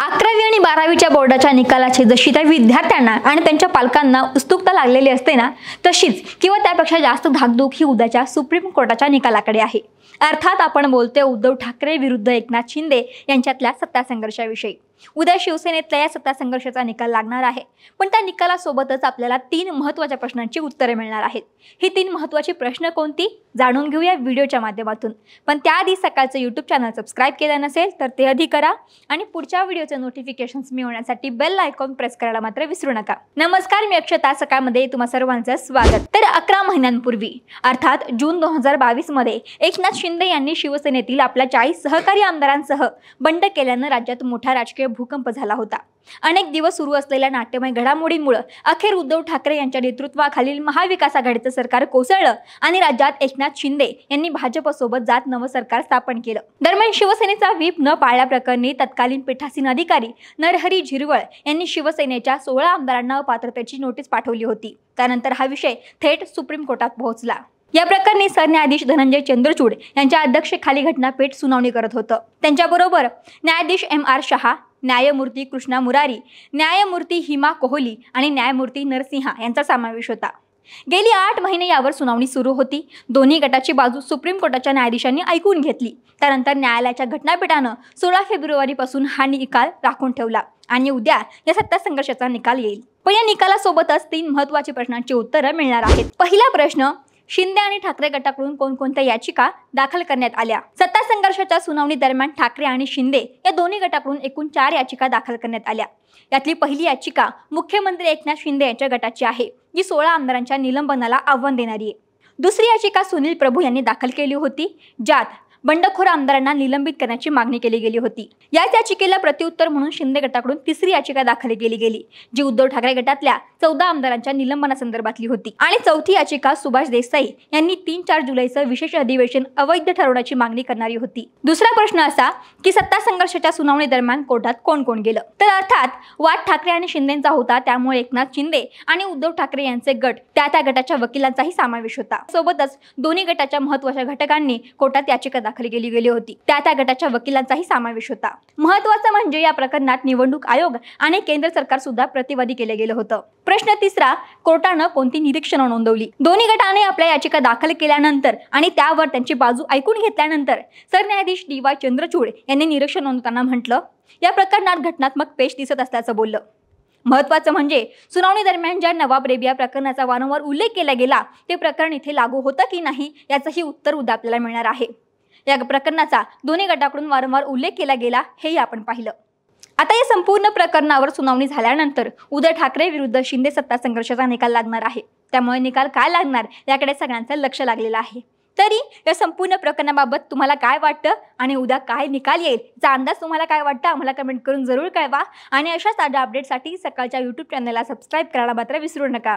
अकरावी आणि बारावीच्या बोर्डाच्या निकालाची जशी त्या विद्यार्थ्यांना आणि त्यांच्या पालकांना उत्सुकता लागलेली असते ना तशीच किंवा त्यापेक्षा जास्त धाकधूक ही उद्याच्या सुप्रीम कोर्टाच्या निकालाकडे आहे अर्थात आपण बोलतोय उद्धव ठाकरे विरुद्ध एकनाथ शिंदे यांच्यातल्या सत्ता संघर्षाविषयी उद्या शिवसेनेतल्या या सत्ता संघर्षाचा निकाल लागणार आहे पण त्या निकालासोबतच आपल्याला तीन महत्वाच्या प्रश्नांची उत्तरे मिळणार आहेत ही तीन महत्वाची प्रश्न कोणती जाणून घेऊया व्हिडिओच्या माध्यमातून पण त्याआधी सकाळचं यूट्यूब चॅनल सबस्क्राईब केलं नसेल तर ते आधी करा आणि पुढच्या व्हिडिओचे नोटिफिकेशन्स मिळवण्यासाठी बेल आयकॉन प्रेस करायला मात्र विसरू नका नमस्कार मी अक्षता सकाळमध्ये तुम्हा सर्वांचं स्वागत तर अकरा महिन्यांपूर्वी अर्थात जून दोन हजार बावीसमध्ये एकनाथ शिंदे यांनी शिवसेनेतील आपल्या चाळीस सहकारी आमदारांसह बंड केल्यानं राज्यात मोठा राजकीय भूकंप झाला होता अनेक दिवस सुरू असलेल्या नाट्यमय घडामोडींमुळे अखेर उद्धव ठाकरे यांच्या नेतृत्वाखालील महाविकास आघाडीचं सरकार कोसळलं आणि राज्यात एकनाथ शिंदे यांनी भाजपसोबत जात नवं सरकार स्थापन केलं दरम्यान शिवसेनेचा व्हीप न पाळल्याप्रकरणी तत्कालीन पीठासीन अधिकारी नरहरी झिरवळ यांनी शिवसेनेच्या सोळा आमदारांना अपात्रतेची नोटीस पाठवली होती त्यानंतर हा विषय थेट सुप्रीम कोर्टात पोहोचला या प्रकरणी सरन्यायाधीश धनंजय चंद्रचूड यांच्या अध्यक्षेखाली घटनापीठ सुनावणी करत होतं त्यांच्याबरोबर न्यायाधीश एम आर शहा न्यायमूर्ती कृष्णा मुरारी न्यायमूर्ती हिमा कोहली आणि न्यायमूर्ती नरसिंहा यांचा समावेश होता गेली आठ महिने यावर सुनावणी सुरू होती दोन्ही गटाची बाजू सुप्रीम कोर्टाच्या न्यायाधीशांनी ऐकून घेतली त्यानंतर न्यायालयाच्या घटनापीठानं सोळा फेब्रुवारीपासून हा निकाल राखून ठेवला आणि उद्या या सत्ता संघर्षाचा निकाल येईल पण या निकालासोबतच तीन महत्वाच्या प्रश्नांची उत्तरं मिळणार आहेत पहिला प्रश्न शिंदे आणि ठाकरे गटाकडून कोणकोणत्या याचिका दाखल करण्यात आल्या सत्ता संघर्षाच्या सुनावणी दरम्यान ठाकरे आणि शिंदे या दोन्ही गटाकडून एकूण चार याचिका दाखल करण्यात आल्या यातली पहिली याचिका मुख्यमंत्री एकनाथ शिंदे यांच्या गटाची आहे जी सोळा आमदारांच्या निलंबनाला आव्हान देणारी आहे दुसरी याचिका सुनील प्रभू यांनी दाखल केली होती ज्यात बंडखोर आमदारांना निलंबित करण्याची मागणी केली गेली होती याच याचिकेला प्रत्युत्तर म्हणून शिंदे गटाकडून तिसरी याचिका दाखल केली गेली जी उद्धव ठाकरे गटातल्या चौदा आमदारांच्या निलंबनासंदर्भातली होती आणि चौथी याचिका सुभाष देसाई यांनी तीन चार जुलैचं विशेष अधिवेशन अवैध ठरवण्याची मागणी करणारी होती दुसरा प्रश्न असा की सत्ता संघर्षाच्या सुनावणी दरम्यान कोर्टात कोण कोण गेलं तर अर्थात वाद ठाकरे आणि शिंदेचा होता त्यामुळे एकनाथ शिंदे आणि उद्धव ठाकरे यांचे गट त्या त्या गटाच्या वकिलांचाही समावेश होता सोबतच दोन्ही गटाच्या महत्वाच्या घटकांनी कोर्टात याचिका दाखल केली गेली होती त्या त्या गटाच्या वकिलांचाही समावेश होता महत्वाचं म्हणजे या प्रकरणात निवडणूक आयोग आणि केंद्र सरकार सुद्धा प्रतिवादी केले गेलं होतं प्रश्न तिसरा कोर्टानं कोणती निरीक्षण नोंदवली दोन्ही गटाने आपल्या याचिका दाखल केल्यानंतर आणि त्यावर त्यांची बाजू ऐकून घेतल्यानंतर सरन्यायाधीश डी वाय चंद्रचूड यांनी निरीक्षण नोंदताना म्हटलं या प्रकरणात घटनात्मक पेश दिसत असल्याचं बोललं महत्वाचं म्हणजे सुनावणी दरम्यान ज्या नवाब रेबिया प्रकरणाचा वारंवार उल्लेख केला गेला ते प्रकरण इथे लागू होतं की नाही याचंही उत्तर उद्या आपल्याला मिळणार आहे या प्रकरणाचा दोन्ही गटाकडून वारंवार उल्लेख केला गेला हेही आपण पाहिलं आता या संपूर्ण प्रकरणावर सुनावणी झाल्यानंतर उद्धव ठाकरे विरुद्ध शिंदे सत्ता संघर्षाचा निकाल लागणार आहे त्यामुळे निकाल काय लागणार याकडे सगळ्यांचं लक्ष लागलेलं आहे तरी या संपूर्ण प्रकरणाबाबत तुम्हाला काय वाटतं आणि उद्या काय निकाल येईल याचा अंदाज तुम्हाला काय वाटतं आम्हाला कमेंट करून जरूर कळवा आणि अशा ताज्या अपडेटसाठी सकाळच्या यूट्यूब चॅनलला सबस्क्राईब करायला मात्र विसरू नका